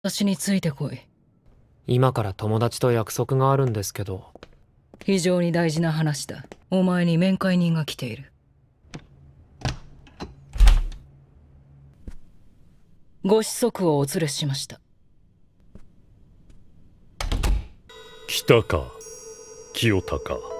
私についてこい今から友達と約束があるんですけど非常に大事な話だお前に面会人が来ているご子息をお連れしました来たか清高